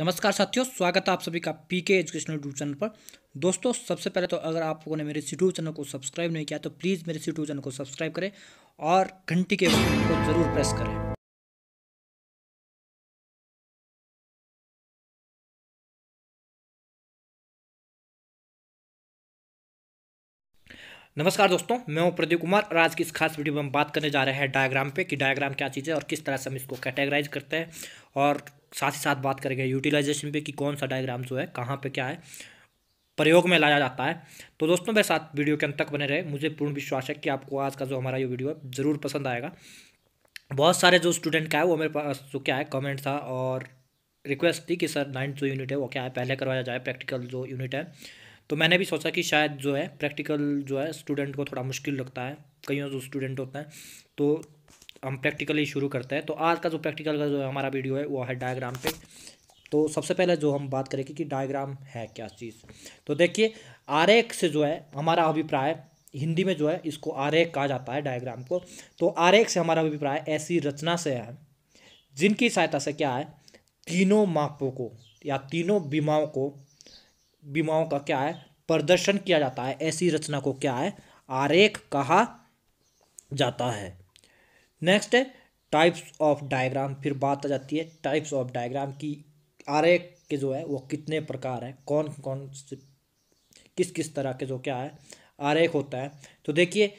नमस्कार साथियों स्वागत है आप सभी का पी के एजुकेशनल यूट्यूब चैनल पर दोस्तों सबसे पहले तो अगर आप लोगों ने मेरे यूट्यूब चैनल को सब्सक्राइब नहीं किया तो प्लीज़ मेरे यूट्यूब चैनल को सब्सक्राइब करें और घंटी के बटन को ज़रूर प्रेस करें नमस्कार दोस्तों मैं हूं प्रदीप कुमार और आज की इस खास वीडियो में हम बात करने जा रहे हैं डायग्राम पे कि डायग्राम क्या चीज़ है और किस तरह से हम इसको कैटेगराइज करते हैं और साथ ही साथ बात करेंगे यूटिलाइजेशन पे कि कौन सा डायग्राम जो है कहाँ पे क्या है प्रयोग में लाया जाता है तो दोस्तों मेरे साथ वीडियो के अंत तक बने रहे मुझे पूर्ण विश्वास है कि आपको आज का जो हमारा ये वीडियो है ज़रूर पसंद आएगा बहुत सारे जो स्टूडेंट का है वो मेरे पास जो क्या है कमेंट था और रिक्वेस्ट थी कि सर नाइन्थ जो यूनिट है वो क्या है पहले करवाया जाए प्रैक्टिकल जो यूनिट है तो मैंने भी सोचा कि शायद जो है प्रैक्टिकल जो है स्टूडेंट को थोड़ा मुश्किल लगता है कई जो स्टूडेंट होते हैं तो हम प्रैक्टिकली शुरू करते हैं तो आज का जो प्रैक्टिकल का जो है हमारा वीडियो है वो है डायग्राम पे तो सबसे पहले जो हम बात करेंगे कि डायग्राम है क्या चीज़ तो देखिए आर से जो है हमारा अभिप्राय हिंदी में जो है इसको आरेख कहा जाता है डायग्राम को तो आर से हमारा अभिप्राय ऐसी रचना से है जिनकी सहायता से क्या है तीनों मापों को या तीनों बीमाओं को बीमाओं का क्या है प्रदर्शन किया जाता है ऐसी रचना को क्या है आरेख कहा जाता है नेक्स्ट है टाइप्स ऑफ डायग्राम फिर बात आ जाती है टाइप्स ऑफ डायग्राम की आरेख के जो है वो कितने प्रकार हैं कौन कौन से किस किस तरह के जो क्या है आरेख होता है तो देखिए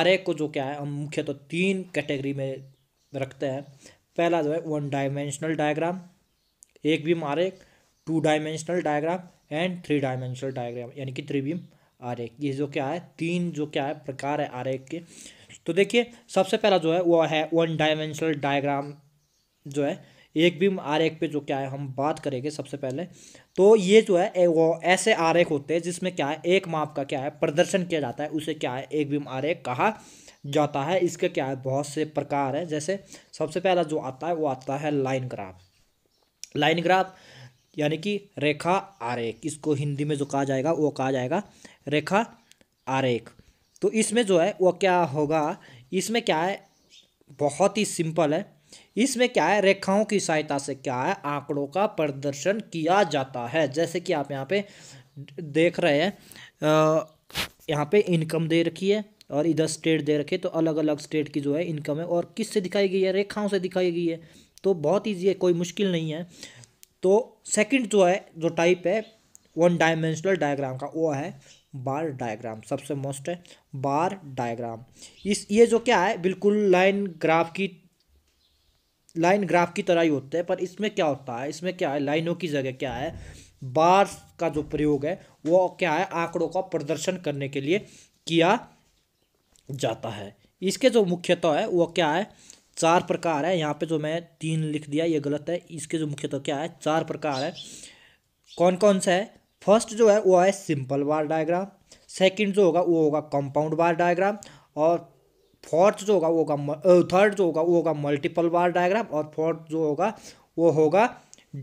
आरेख को जो क्या है हम मुख्य तो तीन कैटेगरी में रखते हैं पहला जो है वन डायमेंशनल डायग्राम एक बीम आरेख two dimensional diagram and three dimensional diagram यानी कि आर आरेख ये जो क्या है तीन जो क्या है प्रकार है आरेख के तो देखिए सबसे पहला जो है वो है वन डायमेंशनल डायग्राम जो है एक बीम आरेख पे जो क्या है हम बात करेंगे सबसे पहले तो ये जो है वो ऐसे आरेख होते हैं जिसमें क्या है एक माप का क्या है प्रदर्शन किया जाता है उसे क्या है एक बीम आरेख कहा जाता है इसके क्या है बहुत से प्रकार है जैसे सबसे पहला जो आता है वो आता है लाइन ग्राफ लाइन ग्राफ यानी कि रेखा आरेख इसको हिंदी में जो कहा जाएगा वो कहा जाएगा रेखा आरेख तो इसमें जो है वो क्या होगा इसमें क्या है बहुत ही सिंपल है इसमें क्या है रेखाओं की सहायता से क्या है आंकड़ों का प्रदर्शन किया जाता है जैसे कि आप यहाँ पे देख रहे हैं यहाँ पे इनकम दे रखी है और इधर स्टेट दे रखे तो अलग अलग स्टेट की जो है इनकम है और किस से दिखाई गई है रेखाओं से दिखाई गई है तो बहुत ईजी है कोई मुश्किल नहीं है तो सेकंड जो है जो टाइप है वन डायमेंशनल डायग्राम का वो है बार डायग्राम सबसे मोस्ट है बार डायग्राम इस ये जो क्या है बिल्कुल लाइन ग्राफ की लाइन ग्राफ की तरह ही होते हैं पर इसमें क्या होता है इसमें क्या है लाइनों की जगह क्या है बार का जो प्रयोग है वो क्या है आंकड़ों का प्रदर्शन करने के लिए किया जाता है इसके जो मुख्यतः है वो क्या है चार प्रकार है यहाँ पे जो मैं तीन लिख दिया ये गलत है इसके जो मुख्यतः तो क्या है चार प्रकार है कौन कौन सा है फर्स्ट जो है वो है सिंपल बार डायग्राम सेकंड जो होगा वो होगा कंपाउंड बार डायग्राम और फोर्थ जो होगा वो होगा थर्ड जो होगा वो होगा मल्टीपल बार डायग्राम और फोर्थ जो होगा वो होगा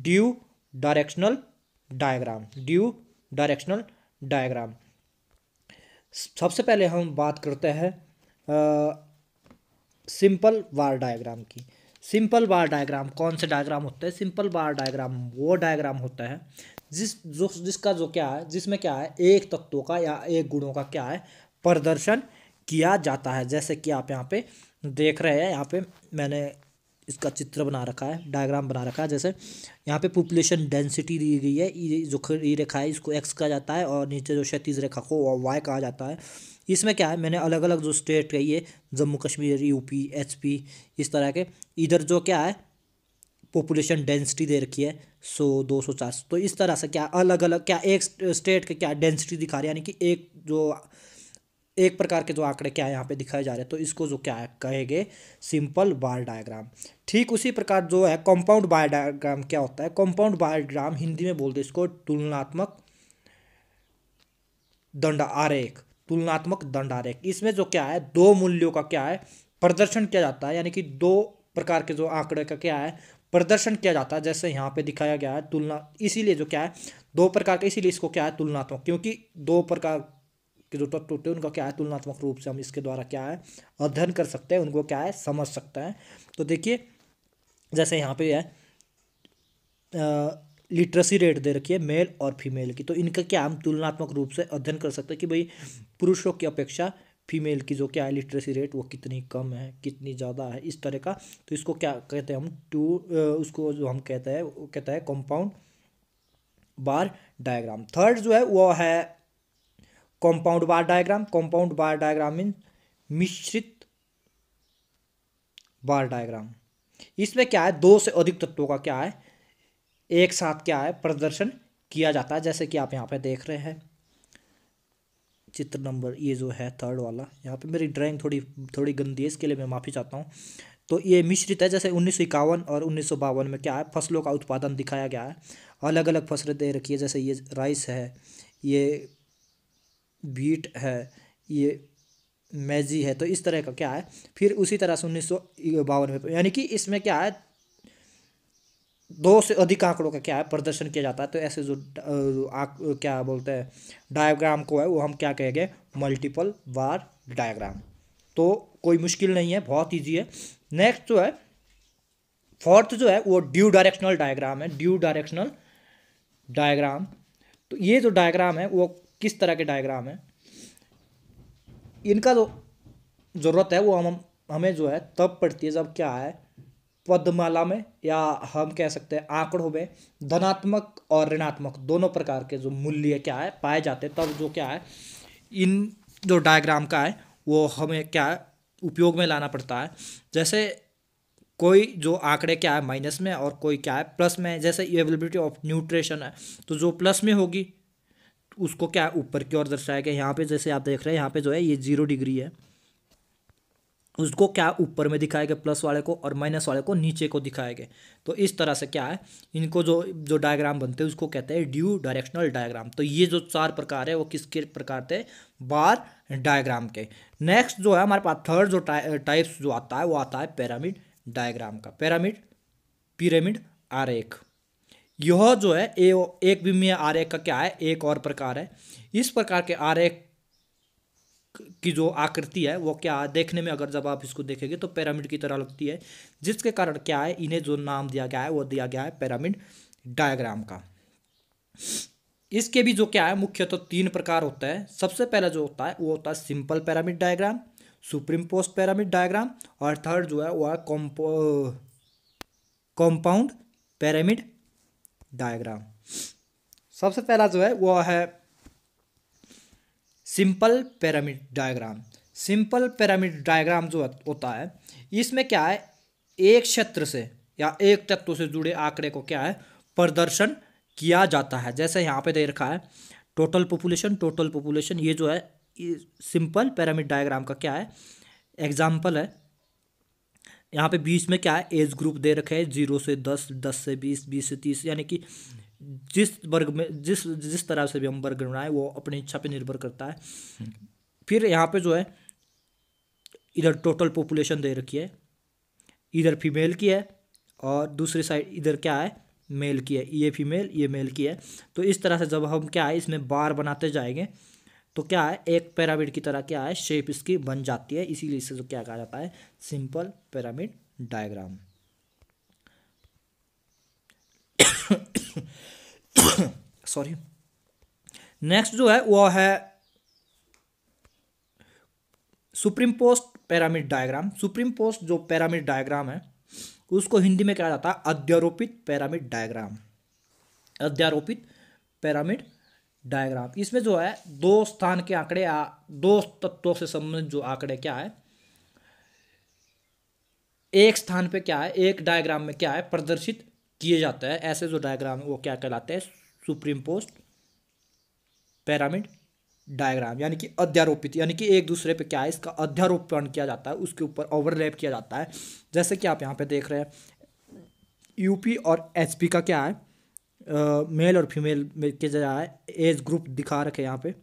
dual directional diagram dual directional diagram सबसे पहले हम बात करते हैं सिंपल बार डायग्राम की सिंपल बार डायग्राम कौन से डायग्राम होते हैं सिंपल बार डायग्राम वो डायग्राम होता है जिस जो जिसका जो क्या है जिसमें क्या है एक तत्वों का या एक गुणों का क्या है प्रदर्शन किया जाता है जैसे कि आप यहाँ पे देख रहे हैं यहाँ पे मैंने इसका चित्र बना रखा है डायग्राम बना रखा है जैसे यहाँ पे पॉपुलेशन डेंसिटी दी गई है जो ये रेखा है इसको एक्स कहा जाता है और नीचे जो क्षतिज रेखा को वाई कहा जाता है इसमें क्या है मैंने अलग अलग जो स्टेट कही है जम्मू कश्मीर यूपी एचपी इस तरह के इधर जो क्या है पॉपुलेशन डेंसिटी दे रखी है सो दो सौ चार सौ तो इस तरह से क्या अलग अलग क्या एक स्टेट के क्या डेंसिटी दिखा रही है यानी कि एक जो एक प्रकार के जो आंकड़े क्या यहाँ पे दिखाए जा रहे हैं तो इसको जो क्या है कहेंगे सिंपल बार डायग्राम ठीक उसी प्रकार जो है कंपाउंड बार डायग्राम क्या होता है कंपाउंड डायग्राम हिंदी में बोलते हैं इसको तुलनात्मक दंड आरेख तुलनात्मक दंडारेख इसमें जो क्या है दो मूल्यों का क्या है प्रदर्शन किया जाता है यानी कि दो प्रकार के जो आंकड़े का क्या है प्रदर्शन किया जाता है जैसे यहाँ पे दिखाया गया है तुलना इसीलिए जो क्या है दो प्रकार का इसीलिए इसको क्या है तुलनात्मक क्योंकि दो प्रकार के जो तत्व होते हैं उनका क्या है तुलनात्मक रूप से हम इसके द्वारा क्या है अध्ययन कर सकते हैं उनको क्या है समझ सकते हैं तो देखिए जैसे यहाँ पे है लिटरेसी रेट दे रखी है मेल और फीमेल की तो इनका क्या हम तुलनात्मक रूप से अध्ययन कर सकते हैं कि भाई पुरुषों की अपेक्षा फीमेल की जो क्या है लिटरेसी रेट वो कितनी कम है कितनी ज़्यादा है इस तरह का तो इसको क्या कहते हैं हम टू उसको जो हम कहते हैं वो कहते हैं कंपाउंड बार डायग्राम थर्ड जो है वो है compound bar diagram compound bar diagram mean मिश्रित बार डायग्राम इसमें क्या है दो से अधिक तत्वों का क्या है एक साथ क्या है प्रदर्शन किया जाता है जैसे कि आप यहाँ पे देख रहे हैं चित्र नंबर ये जो है थर्ड वाला यहाँ पे मेरी ड्राइंग थोड़ी थोड़ी गंदी है इसके लिए मैं माफ़ी चाहता हूँ तो ये मिश्रित है जैसे उन्नीस और उन्नीस में क्या है फसलों का उत्पादन दिखाया गया है अलग अलग फसलें दे रखी है जैसे ये राइस है ये बीट है ये मैजी है तो इस तरह का क्या है फिर उसी तरह से उन्नीस में यानी कि इसमें क्या है दो से अधिक आंकड़ों का क्या है प्रदर्शन किया जाता है तो ऐसे जो आ, क्या बोलते हैं डायग्राम को है वो हम क्या कहेंगे मल्टीपल बार डायग्राम तो कोई मुश्किल नहीं है बहुत ईजी है नेक्स्ट जो है फोर्थ जो है वो ड्यू डायरेक्शनल डायग्राम है ड्यू डायरेक्शनल डायग्राम तो ये जो डायग्राम है वो किस तरह के डायग्राम है इनका जो ज़रूरत है वो हम हमें जो है तब पड़ती है जब क्या है पदमाला में या हम कह सकते हैं आंकड़ों में धनात्मक और ऋणात्मक दोनों प्रकार के जो मूल्य क्या है पाए जाते तब जो क्या है इन जो डायग्राम का है वो हमें क्या उपयोग में लाना पड़ता है जैसे कोई जो आंकड़े क्या है माइनस में और कोई क्या है प्लस में जैसे एवेलेबिलिटी ऑफ न्यूट्रिशन है तो जो प्लस में होगी उसको क्या है ऊपर की ओर दर्शाया गया यहाँ पे जैसे आप देख रहे हैं यहाँ पे जो है ये जीरो डिग्री है उसको क्या ऊपर में दिखाएंगे प्लस वाले को और माइनस वाले को नीचे को दिखाएंगे तो इस तरह से क्या है इनको जो जो डायग्राम बनते हैं उसको कहते हैं ड्यू डायरेक्शनल डायग्राम तो ये जो चार प्रकार है वो किसके प्रकार थे बार डायग्राम के नेक्स्ट जो है हमारे पास थर्ड जो टाइप्स जो आता है वो आता है पैरामिड डायग्राम का पैरामिड पिरामिड आरेख यह जो है ए एक भी में आरेख का क्या है एक और प्रकार है इस प्रकार के आरेख की जो आकृति है वो क्या है देखने में अगर जब आप इसको देखेंगे तो पैरामिड की तरह लगती है जिसके कारण क्या है इन्हें जो नाम दिया गया है वो दिया गया है पैरामिड डायग्राम का इसके भी जो क्या है मुख्यतः तो तीन प्रकार होता है सबसे पहला जो होता है वो होता है simple pyramid diagram superimposed pyramid diagram और थर्ड जो है वो है कॉम्पो कॉम्पाउंड पैरामिड डायग्राम सबसे पहला जो है वो है simple pyramid diagram simple pyramid diagram जो होता है इसमें क्या है एक क्षेत्र से या एक तत्व से जुड़े आंकड़े को क्या है प्रदर्शन किया जाता है जैसे यहाँ पे दे रखा है टोटल पॉपुलेशन टोटल पॉपुलेशन ये जो है सिंपल पैरामिड डायग्राम का क्या है एग्जाम्पल है यहाँ पे बीच में क्या है एज ग्रुप दे रखे हैं जीरो से दस दस से बीस बीस से तीस यानी कि जिस वर्ग में जिस जिस तरह से भी हम वर्ग बनाए वो अपनी इच्छा पे निर्भर करता है फिर यहाँ पे जो है इधर टोटल पॉपुलेशन दे रखी है इधर फीमेल की है और दूसरी साइड इधर क्या है मेल की है ये फीमेल ये मेल की है तो इस तरह से जब हम क्या है इसमें बार बनाते जाएंगे तो क्या है एक पैरामिड की तरह क्या है शेप इसकी बन जाती है इसीलिए इसे जो क्या कहा जाता है simple pyramid diagram sorry next जो है वो है superimposed pyramid diagram superimposed जो पैरामिड डायग्राम है उसको हिंदी में कहा जाता है अध्यारोपित पैरामिड डायग्राम अध्यारोपित पैरामिड डायग्राम इसमें जो है दो स्थान के आंकड़े या दो तत्वों से संबंधित जो आंकड़े क्या है एक स्थान पे क्या है एक डायग्राम में क्या है प्रदर्शित किए जाता है ऐसे जो डायग्राम है वो क्या कहलाते हैं सुप्रीम पोस्ट पैरामिड डायग्राम यानी कि अध्यारोपित यानी कि एक दूसरे पे क्या है इसका अध्यारोपण किया जाता है उसके ऊपर ओवरलैप किया जाता है जैसे कि आप यहाँ पे देख रहे हैं यूपी और एचपी का क्या है आ, मेल और फीमेल के जो है एज ग्रुप दिखा रखे यहाँ पे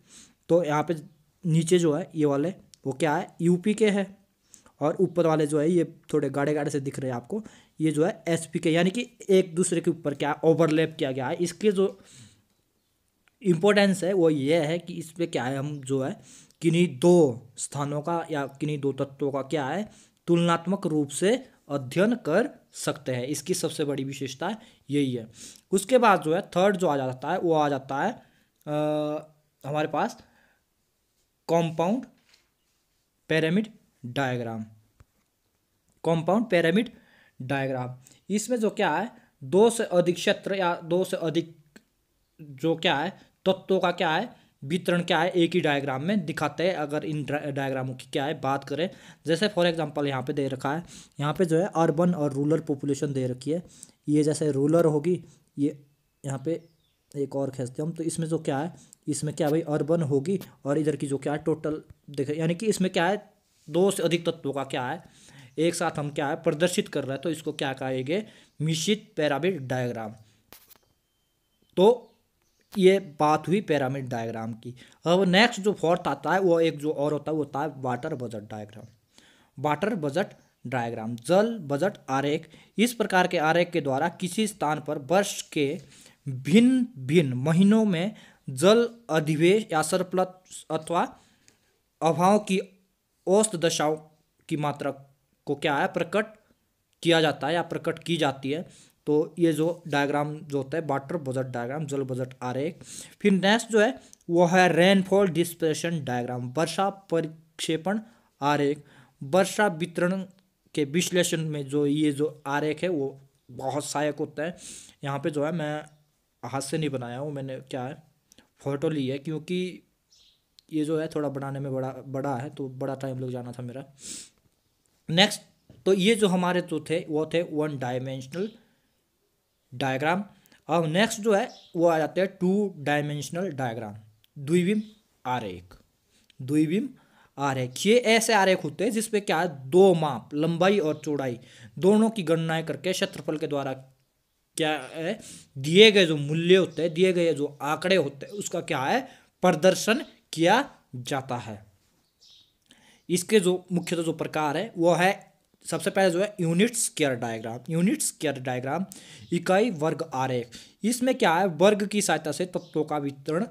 तो यहाँ पे नीचे जो है ये वाले वो क्या है यूपी के है और ऊपर वाले जो है ये थोड़े गाढ़े गाढ़े से दिख रहे हैं आपको ये जो है एस पी के यानी कि एक दूसरे के ऊपर क्या ओवरलैप किया गया है इसके जो इम्पोर्टेंस है वो ये है कि इस पर क्या है हम जो है किन्हीं दो स्थानों का या किन्हीं दो तत्वों का क्या है तुलनात्मक रूप से अध्ययन कर सकते हैं इसकी सबसे बड़ी विशेषता यही है उसके बाद जो है थर्ड जो आ जाता है वो आ जाता है आ, हमारे पास compound pyramid diagram compound pyramid diagram इसमें जो क्या है दो से अधिक क्षेत्र या दो से अधिक जो क्या है तत्वों का क्या है वितरण क्या है एक ही डायग्राम में दिखाते हैं अगर इन डायग्रामों की क्या है बात करें जैसे फॉर एग्जांपल यहाँ पे दे रखा है यहाँ पे जो है अर्बन और रूरल पॉपुलेशन दे रखी है ये जैसे रूलर होगी ये यहाँ पे एक और खींचते हम तो इसमें जो क्या है इसमें क्या भाई अर्बन होगी और इधर की जो क्या है टोटल देखे यानी कि इसमें क्या है दो से अधिक तत्वों का क्या है एक साथ हम क्या है प्रदर्शित कर रहे हैं तो इसको क्या कहेंगे मिश्रित पैरामिड डायग्राम तो ये बात हुई पैरामिड डायग्राम की अब नेक्स्ट जो फोर्थ आता है वो एक जो और होता है वो होता है water budget diagram water budget diagram जल बजट आरेख इस प्रकार के आरेख के द्वारा किसी स्थान पर वर्ष के भिन्न भिन्न महीनों में जल अधिवेश या सरप्लस अथवा अभाव की औस्त दशाओं की मात्रा को क्या है प्रकट किया जाता है या प्रकट की जाती है तो ये जो डायग्राम जो होता है वाटर बजट डायग्राम जल बजट एक फिर नेक्स्ट जो है वो है रेनफॉल डिस्प्रेशन डायग्राम वर्षा परिक्षेपण एक वर्षा वितरण के विश्लेषण में जो ये जो आरेख है वो बहुत सहायक होता है यहाँ पे जो है मैं हाथ से नहीं बनाया हूँ मैंने क्या है फ़ोटो ली है क्योंकि ये जो है थोड़ा बनाने में बड़ा बड़ा है तो बड़ा टाइम लग जाना था मेरा नेक्स्ट तो ये जो हमारे जो थे वो थे वन डायमेंशनल डायग्राम अब नेक्स्ट जो है वो आ जाते हैं टू डायमेंशनल डायग्राम द्विविम आरेख द्विविम आरेख ये ऐसे आरेख होते हैं जिसपे क्या है दो माप लंबाई और चौड़ाई दोनों की गणनाएं करके क्षेत्रफल के द्वारा क्या है दिए गए जो मूल्य होते हैं दिए गए जो आंकड़े होते हैं उसका क्या है प्रदर्शन किया जाता है इसके जो मुख्यतः तो जो प्रकार है वो है सबसे पहले जो है unit square diagram unit square diagram इकाई वर्ग आरेख इसमें क्या है वर्ग की सहायता से तत्वों का वितरण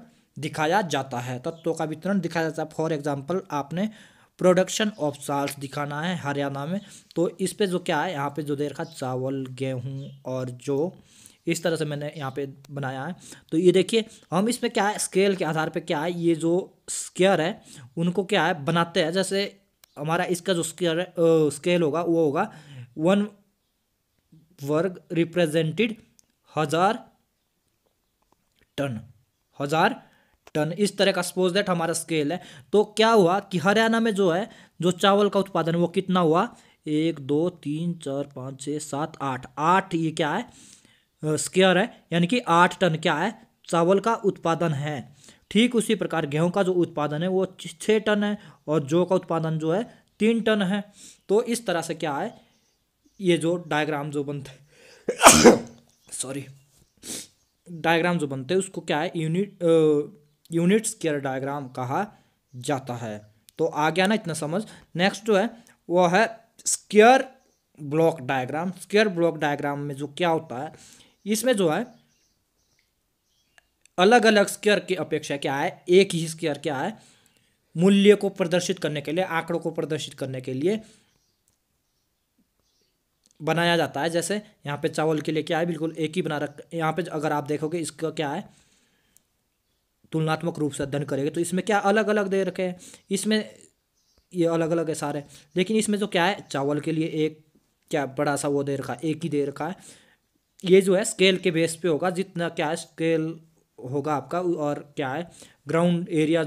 दिखाया जाता है तत्वों का वितरण दिखाया जाता है फॉर एग्जाम्पल आपने प्रोडक्शन ऑफ साल्स दिखाना है हरियाणा में तो इस पर जो क्या है यहाँ पे जो दे रखा चावल गेहूँ और जो इस तरह से मैंने यहाँ पे बनाया है तो ये देखिए हम इसमें क्या है स्केल के आधार पे क्या है ये जो स्केयर है उनको क्या है बनाते हैं जैसे हमारा इसका जो स्केयर है स्केल होगा वो होगा वन वर्ग रिप्रेजेंटेड हज़ार टन हज़ार टन इस तरह का सपोज दैट हमारा स्केल है तो क्या हुआ कि हरियाणा में जो है जो चावल का उत्पादन वो कितना हुआ एक दो तीन चार पाँच छः सात आठ आठ ये क्या है स्केयर है यानी कि आठ टन क्या है चावल का उत्पादन है ठीक उसी प्रकार गेहूं का जो उत्पादन है वो छः टन है और जौ का उत्पादन जो है तीन टन है तो इस तरह से क्या है ये जो डायग्राम जो बनते सॉरी डायग्राम जो बनते हैं उसको क्या है यूनिट यूनिट स्केयर डायग्राम कहा जाता है तो आ गया ना इतना समझ नेक्स्ट जो है वो है square block diagram square block diagram में जो क्या होता है इसमें जो है अलग अलग स्केयर की अपेक्षा क्या है एक ही स्केयर क्या है मूल्य को प्रदर्शित करने के लिए आंकड़ों को प्रदर्शित करने के लिए बनाया जाता है जैसे यहाँ पे चावल के लिए क्या है बिल्कुल एक ही बना रख यहाँ पे अगर आप देखोगे इसका क्या है तुलनात्मक रूप से अध्ययन करेंगे तो इसमें क्या अलग अलग दे रखे हैं इसमें ये अलग अलग है सारे लेकिन इसमें जो क्या है चावल के लिए एक क्या बड़ा सा वो दे रखा है एक ही दे रखा है ये जो है स्केल के बेस पे होगा जितना क्या है स्केल होगा आपका और क्या है ग्राउंड एरिया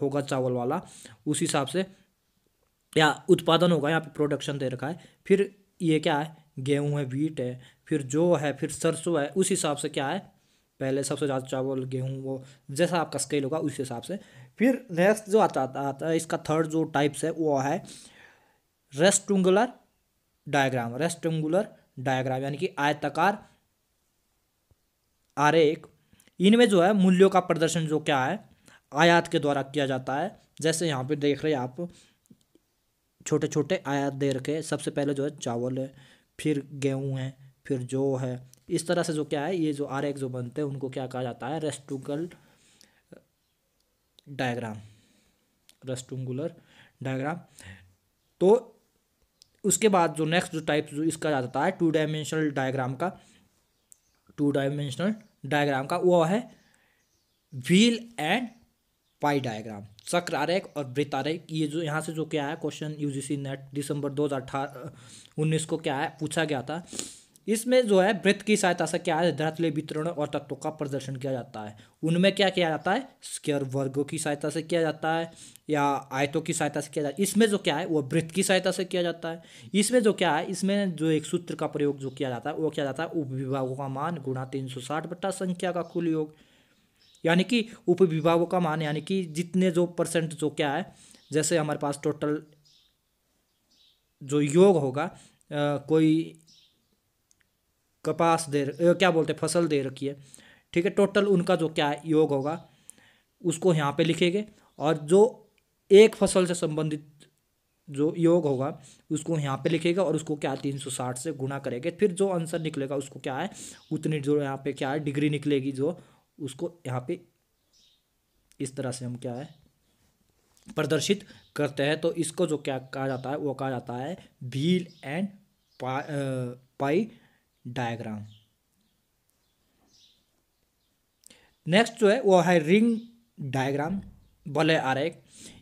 होगा चावल वाला उस हिसाब से या उत्पादन होगा यहाँ पे प्रोडक्शन दे रखा है फिर ये क्या है गेहूँ है वीट है फिर जो है फिर सरसों है उस हिसाब से क्या है पहले सबसे ज़्यादा चावल गेहूँ वो जैसा आपका स्केल होगा उस हिसाब से फिर नेक्स्ट जो आता आता है इसका थर्ड जो टाइप्स है वो है रेस्टुंगुलर डायग्राम रेस्टुंगुलर डायग्राम यानी कि आयताकार आरेख इनमें जो है मूल्यों का प्रदर्शन जो क्या है आयात के द्वारा किया जाता है जैसे यहाँ पे देख रहे हैं आप छोटे छोटे आयात दे रखे सबसे पहले जो है चावल है फिर गेहूँ है फिर जो है इस तरह से जो क्या है ये जो आर जो बनते हैं उनको क्या कहा जाता है रेस्टुगल डायग्राम रेस्टुंगुलर डायग्राम तो उसके बाद जो नेक्स्ट जो टाइप जो इसका जाता है टू डायमेंशनल डायग्राम का टू डायमेंशनल डायग्राम का वो है व्हील एंड पाई डायग्राम चक्र आरेख और वृत्त ये जो यहाँ से जो क्या है क्वेश्चन यूजीसी नेट दिसंबर दो हज़ार अठारह उन्नीस को क्या है पूछा गया था इसमें जो है वृत्त की सहायता से क्या है धरातलीय वितरण और तत्वों का प्रदर्शन किया जाता है उनमें क्या किया जाता है स्केयर वर्गों की सहायता से किया जाता है या आयतों की सहायता से किया जाता है इसमें जो क्या है वो वृत्त की सहायता से किया जाता है इसमें जो क्या है इसमें जो एक सूत्र का प्रयोग जो किया जाता है वो किया जाता है उपविभागों का मान गुणा तीन सौ साठ बट्टा संख्या का कुल योग यानी कि उपविभागों का मान यानी कि जितने जो परसेंट जो क्या है जैसे हमारे पास टोटल जो योग होगा कोई कपास दे क्या बोलते हैं फसल दे रखी है ठीक है टोटल उनका जो क्या योग होगा उसको यहाँ पे लिखेंगे और जो एक फसल से संबंधित जो योग होगा उसको यहाँ पे लिखेगा और उसको क्या तीन सौ साठ से गुणा करेंगे फिर जो आंसर निकलेगा उसको क्या है उतनी जो यहाँ पे क्या है डिग्री निकलेगी जो उसको यहाँ पे इस तरह से हम क्या है प्रदर्शित करते हैं तो इसको जो क्या कहा जाता है वो कहा जाता है भील एंड पा, पाई डायग्राम नेक्स्ट जो है वो है रिंग डायग्राम भले आरेख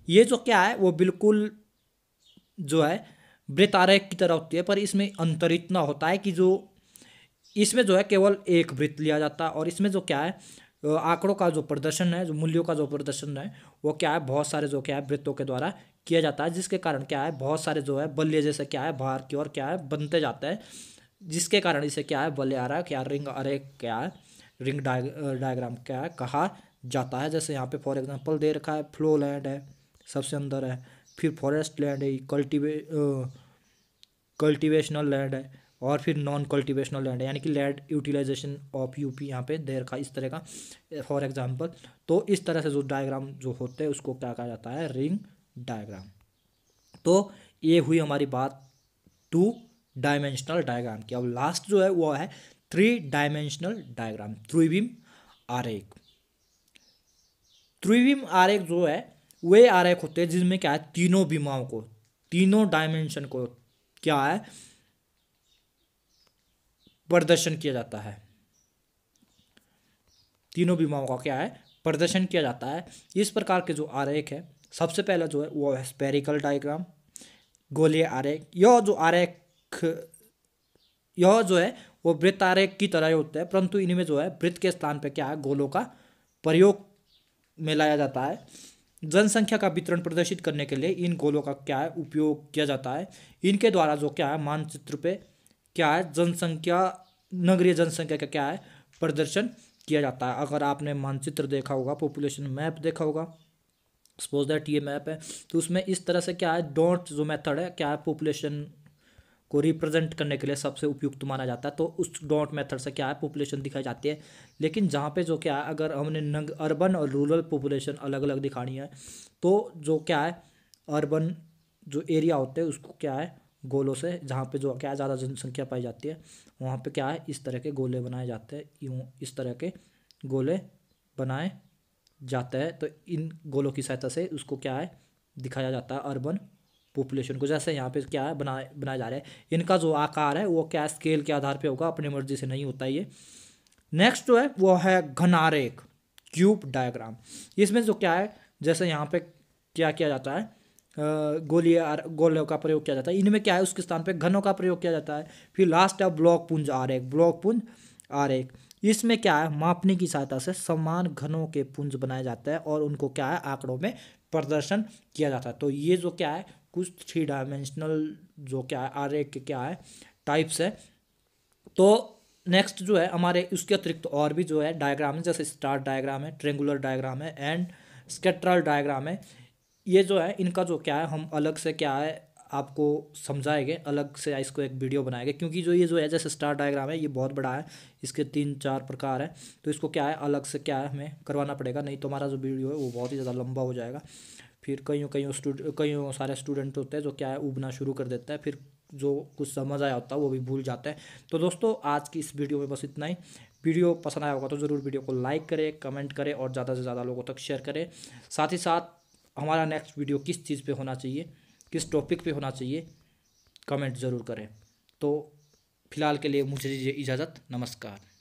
ये जो क्या है वो बिल्कुल जो है वृत्त आरेख की तरह होती है पर इसमें अंतर इतना होता है कि जो इसमें जो है केवल एक वृत्त लिया जाता है और इसमें जो क्या है आंकड़ों का जो प्रदर्शन है जो मूल्यों का जो प्रदर्शन है वो क्या है बहुत सारे जो क्या है वृत्तों के द्वारा किया जाता है जिसके कारण क्या है बहुत सारे जो है बल्ले जैसे क्या है बाहर की ओर क्या है बनते जाते हैं जिसके कारण इसे क्या है बलियारा क्या रिंग अरे क्या है रिंग डायग्राम क्या है कहा जाता है जैसे यहाँ पे फॉर एग्जांपल दे रखा है फ्लो लैंड है सबसे अंदर है फिर फॉरेस्ट लैंड है कल्टिवे कल्टिवेशनल लैंड है और फिर नॉन कल्टिवेशनल लैंड है यानी कि लैंड यूटिलाइजेशन ऑफ यूपी यहाँ पे दे रखा इस तरह का फॉर एग्जांपल तो इस तरह से जो डायग्राम जो होते हैं उसको क्या कहा जाता है रिंग डायग्राम तो ये हुई हमारी बात टू डायमेंशनल डायग्राम की अब लास्ट जो है वो है थ्री डायमेंशनल डायग्राम त्रिविम आरेख त्रिविम आरेख जो है वे आरेख होते हैं जिसमें क्या है तीनों बीमाओं को तीनों डायमेंशन को क्या है प्रदर्शन किया जाता है तीनों बीमाओं का क्या है प्रदर्शन किया जाता है इस प्रकार के जो आरेख है सबसे पहला जो है वो है स्पेरिकल डायग्राम गोलीय आरेख यह जो आरेख यह जो है वो वृत्त तारे की तरह ही होते हैं परंतु इनमें जो है वृत्त के स्थान पर क्या है गोलों का प्रयोग में लाया जाता है जनसंख्या का वितरण प्रदर्शित करने के लिए इन गोलों का क्या है उपयोग किया जाता है इनके द्वारा जो क्या है मानचित्र पे क्या है जनसंख्या नगरीय जनसंख्या का क्या है प्रदर्शन किया जाता है अगर आपने मानचित्र देखा होगा पॉपुलेशन मैप देखा होगा सपोज दैट ये मैप है तो उसमें इस तरह से क्या है डॉट जो मेथड है क्या है पॉपुलेशन को रिप्रेजेंट करने के लिए सबसे उपयुक्त माना जाता है तो उस डॉट मेथड से क्या है पॉपुलेशन दिखाई जाती है लेकिन जहाँ पे जो क्या है अगर हमने नंग अर्बन और रूरल पॉपुलेशन अलग अलग दिखानी है तो जो क्या है अर्बन जो एरिया होते हैं उसको क्या है गोलों से जहाँ पे जो क्या है ज़्यादा जनसंख्या पाई जाती है वहाँ पर क्या है इस तरह के गोले बनाए जाते हैं यूँ इस तरह के गोले बनाए जाते हैं तो इन गोलों की सहायता से उसको क्या है दिखाया जाता है अर्बन पॉपुलेशन को जैसे यहाँ पे क्या है बनाया बनाया जा रहा है इनका जो आकार है वो क्या स्केल के आधार पे होगा अपनी मर्जी से नहीं होता ये नेक्स्ट जो है वो है घनारेख क्यूब डायग्राम इसमें जो क्या है जैसे यहाँ पे क्या किया जाता है गोली गोलों का प्रयोग किया जाता है इनमें क्या है उसके स्थान पर घनों का प्रयोग किया जाता है फिर लास्ट है ब्लॉक पुंज एक ब्लॉक पुंज एक इसमें क्या है मापने की सहायता से समान घनों के पुंज बनाए जाते हैं और उनको क्या है आंकड़ों में प्रदर्शन किया जाता है तो ये जो क्या है कुछ थ्री डायमेंशनल जो क्या है आर के क्या है टाइप्स है तो नेक्स्ट जो है हमारे उसके अतिरिक्त और भी जो है डायग्राम है जैसे स्टार डायग्राम है ट्रेंगुलर डायग्राम है एंड स्केट्रल डायग्राम है ये जो है इनका जो क्या है हम अलग से क्या है आपको समझाएंगे अलग से इसको एक वीडियो बनाएंगे क्योंकि जो ये जो है जैसे स्टार डायग्राम है ये बहुत बड़ा है इसके तीन चार प्रकार है तो इसको क्या है अलग से क्या है हमें करवाना पड़ेगा नहीं तो हमारा जो वीडियो है वो बहुत ही ज़्यादा लंबा हो जाएगा फिर कईयों कईयों स्टूड कईयों सारे स्टूडेंट होते हैं जो क्या है उबना शुरू कर देता है फिर जो कुछ समझ आया होता है वो भी भूल जाता है तो दोस्तों आज की इस वीडियो में बस इतना ही वीडियो पसंद आया होगा तो ज़रूर वीडियो को लाइक करें कमेंट करें और ज़्यादा से ज़्यादा लोगों तक शेयर करें साथ ही साथ हमारा नेक्स्ट वीडियो किस चीज़ पे होना चाहिए किस टॉपिक पे होना चाहिए कमेंट ज़रूर करें तो फिलहाल के लिए मुझे दीजिए इजाज़त नमस्कार